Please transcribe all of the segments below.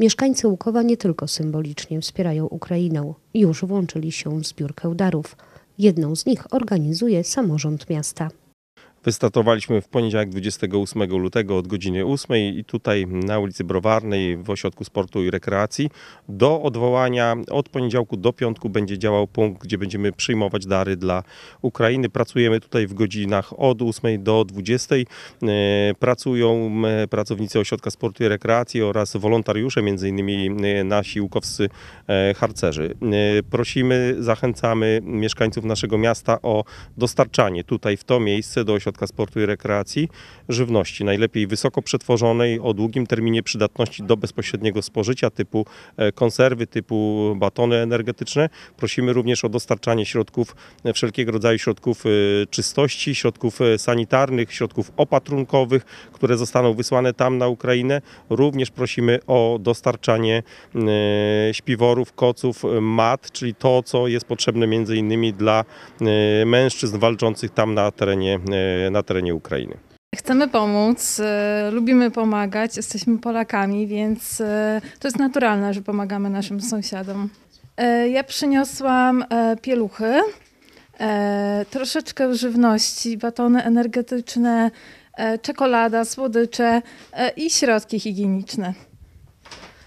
Mieszkańcy Łukowa nie tylko symbolicznie wspierają Ukrainę, już włączyli się w zbiórkę darów. Jedną z nich organizuje samorząd miasta. Wystartowaliśmy w poniedziałek 28 lutego od godziny 8 i tutaj na ulicy Browarnej w Ośrodku Sportu i Rekreacji do odwołania od poniedziałku do piątku będzie działał punkt, gdzie będziemy przyjmować dary dla Ukrainy. Pracujemy tutaj w godzinach od 8 do 20. E, pracują pracownicy Ośrodka Sportu i Rekreacji oraz wolontariusze, między innymi e, nasi łukowscy e, harcerzy. Prosimy, zachęcamy mieszkańców naszego miasta o dostarczanie tutaj w to miejsce do ośrodka Ośrodka Sportu i Rekreacji żywności, najlepiej wysoko przetworzonej o długim terminie przydatności do bezpośredniego spożycia typu e, konserwy, typu batony energetyczne. Prosimy również o dostarczanie środków, e, wszelkiego rodzaju środków e, czystości, środków sanitarnych, środków opatrunkowych, które zostaną wysłane tam na Ukrainę. Również prosimy o dostarczanie śpiworów, koców, mat, czyli to, co jest potrzebne między innymi dla mężczyzn walczących tam na terenie na terenie Ukrainy. Chcemy pomóc, e, lubimy pomagać, jesteśmy Polakami, więc e, to jest naturalne, że pomagamy naszym sąsiadom. E, ja przyniosłam pieluchy, troszeczkę żywności, batony energetyczne, czekolada, słodycze i środki higieniczne.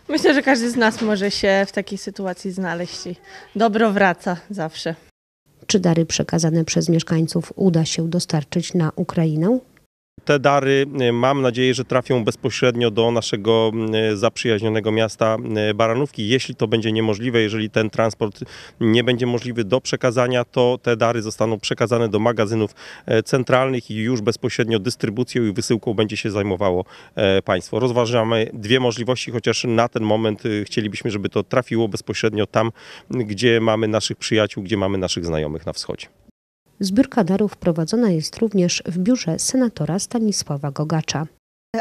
Myślę, że każdy z nas może się w takiej sytuacji znaleźć i dobro wraca zawsze. Czy dary przekazane przez mieszkańców uda się dostarczyć na Ukrainę? Te dary e, mam nadzieję, że trafią bezpośrednio do naszego e, zaprzyjaźnionego miasta e, Baranówki. Jeśli to będzie niemożliwe, jeżeli ten transport nie będzie możliwy do przekazania, to te dary zostaną przekazane do magazynów centralnych i już bezpośrednio dystrybucją i wysyłką będzie się zajmowało państwo. Rozważamy dwie możliwości, chociaż na ten moment chcielibyśmy, żeby to trafiło bezpośrednio tam, gdzie mamy naszych przyjaciół, gdzie mamy naszych znajomych na wschodzie. Zbiórka darów prowadzona jest również w biurze senatora Stanisława Gogacza.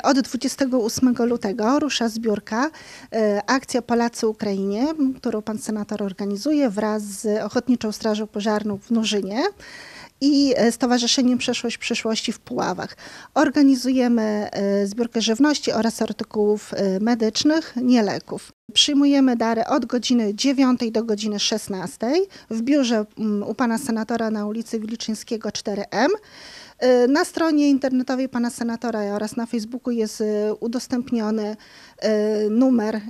Od 28 lutego rusza zbiórka e, Akcja Polacy Ukrainie, którą pan senator organizuje wraz z Ochotniczą Strażą Pożarną w Nurzynie i e, Stowarzyszeniem Przeszłość Przyszłości w Puławach. Organizujemy e, zbiórkę żywności oraz artykułów e, medycznych, nie leków. Przyjmujemy dary od godziny 9 do godziny 16 w biurze u pana senatora na ulicy Wilczyńskiego 4M. Na stronie internetowej pana senatora oraz na Facebooku jest udostępniony numer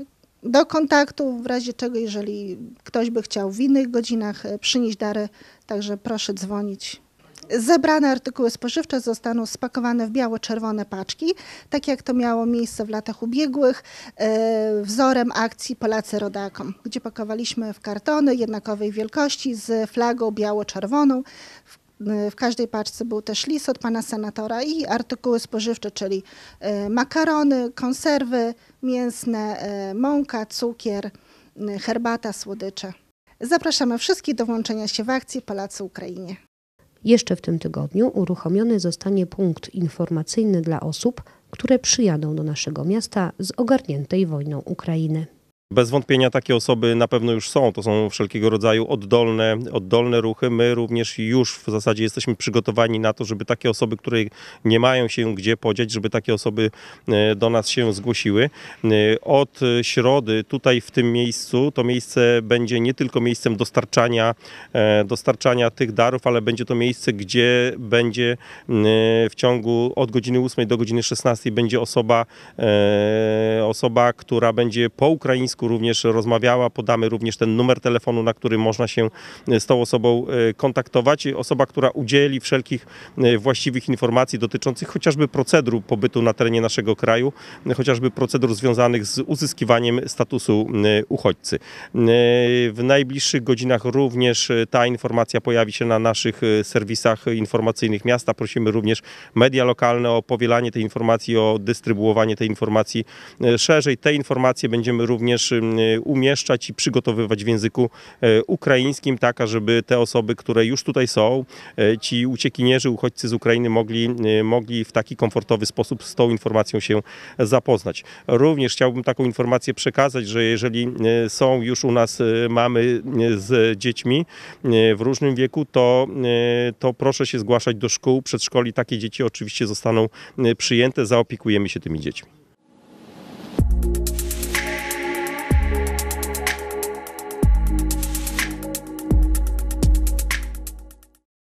do kontaktu w razie czego, jeżeli ktoś by chciał w innych godzinach e, przynieść dary, także proszę dzwonić. Zebrane artykuły spożywcze zostaną spakowane w biało-czerwone paczki, tak jak to miało miejsce w latach ubiegłych, e, wzorem akcji Polacy Rodakom, gdzie pakowaliśmy w kartony jednakowej wielkości z flagą biało-czerwoną, w w każdej paczce był też list od pana senatora i artykuły spożywcze, czyli e, makarony, konserwy mięsne, e, mąka, cukier, herbata, słodycze. Zapraszamy wszystkich do włączenia się w akcję Polacy Ukrainie. Jeszcze w tym tygodniu uruchomiony zostanie punkt informacyjny dla osób, które przyjadą do naszego miasta z ogarniętej wojną Ukrainy. Bez wątpienia takie osoby na pewno już są. To są wszelkiego rodzaju oddolne, oddolne ruchy. My również już w zasadzie jesteśmy przygotowani na to, żeby takie osoby, które nie mają się gdzie podziać, żeby takie osoby e, do nas się zgłosiły. E, od środy tutaj w tym miejscu to miejsce będzie nie tylko miejscem dostarczania, e, dostarczania tych darów, ale będzie to miejsce, gdzie będzie w ciągu od godziny 8 do godziny 16 będzie osoba, osoba która będzie po ukraińsku również rozmawiała. Podamy również ten numer telefonu, na który można się e, z tą osobą e, kontaktować. Osoba, która udzieli wszelkich e, właściwych informacji dotyczących chociażby procedur pobytu na terenie naszego kraju, chociażby procedur związanych z uzyskiwaniem statusu uchodźcy. W najbliższych godzinach również ta informacja pojawi się na naszych serwisach informacyjnych miasta. Prosimy również media lokalne o powielanie tej informacji, o dystrybuowanie tej informacji szerzej. Te informacje będziemy również też e, umieszczać i przygotowywać w języku e, ukraińskim, taka, żeby te osoby, które już tutaj są, e, ci uciekinierzy, uchodźcy z Ukrainy mogli, mogli w taki komfortowy sposób z tą informacją się zapoznać. Również chciałbym taką informację przekazać, że jeżeli są już u nas mamy z dziećmi w różnym wieku, to, to proszę się zgłaszać do szkół, przedszkoli. Takie dzieci oczywiście zostaną przyjęte, zaopiekujemy się tymi dziećmi.